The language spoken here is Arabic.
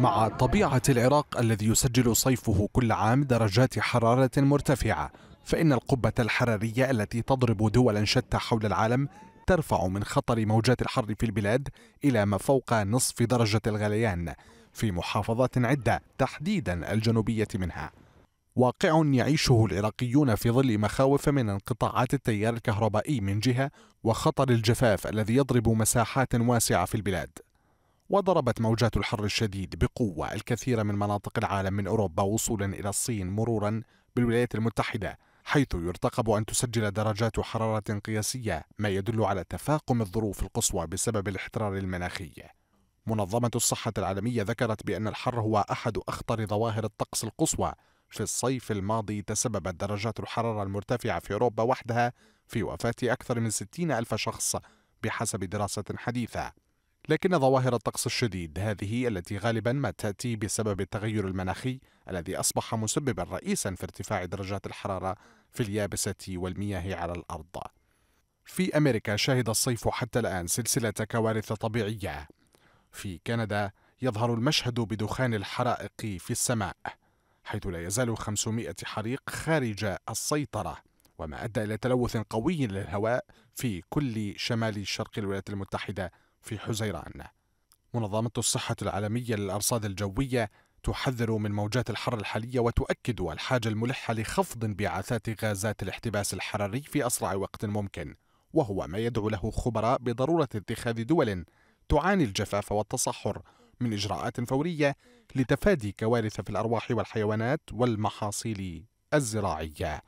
مع طبيعة العراق الذي يسجل صيفه كل عام درجات حرارة مرتفعة فإن القبة الحرارية التي تضرب دولا شتى حول العالم ترفع من خطر موجات الحر في البلاد إلى ما فوق نصف درجة الغليان في محافظات عدة تحديدا الجنوبية منها واقع يعيشه العراقيون في ظل مخاوف من انقطاعات التيار الكهربائي من جهة وخطر الجفاف الذي يضرب مساحات واسعة في البلاد وضربت موجات الحر الشديد بقوة الكثير من مناطق العالم من أوروبا وصولا إلى الصين مرورا بالولايات المتحدة حيث يرتقب أن تسجل درجات حرارة قياسية ما يدل على تفاقم الظروف القصوى بسبب الاحترار المناخي منظمة الصحة العالمية ذكرت بأن الحر هو أحد أخطر ظواهر الطقس القصوى في الصيف الماضي تسببت درجات الحرارة المرتفعة في أوروبا وحدها في وفاة أكثر من 60 ألف شخص بحسب دراسة حديثة لكن ظواهر الطقس الشديد هذه التي غالبا ما تأتي بسبب التغير المناخي الذي أصبح مسببا رئيسا في ارتفاع درجات الحرارة في اليابسة والمياه على الأرض في أمريكا شهد الصيف حتى الآن سلسلة كوارث طبيعية في كندا يظهر المشهد بدخان الحرائق في السماء حيث لا يزال 500 حريق خارج السيطرة وما أدى إلى تلوث قوي للهواء في كل شمال شرق الولايات المتحدة في حزيران. منظمة الصحة العالمية للأرصاد الجوية تحذر من موجات الحر الحالية وتؤكد الحاجة الملحة لخفض انبعاثات غازات الاحتباس الحراري في أسرع وقت ممكن وهو ما يدعو له خبراء بضرورة اتخاذ دول تعاني الجفاف والتصحر من إجراءات فورية لتفادي كوارث في الأرواح والحيوانات والمحاصيل الزراعية.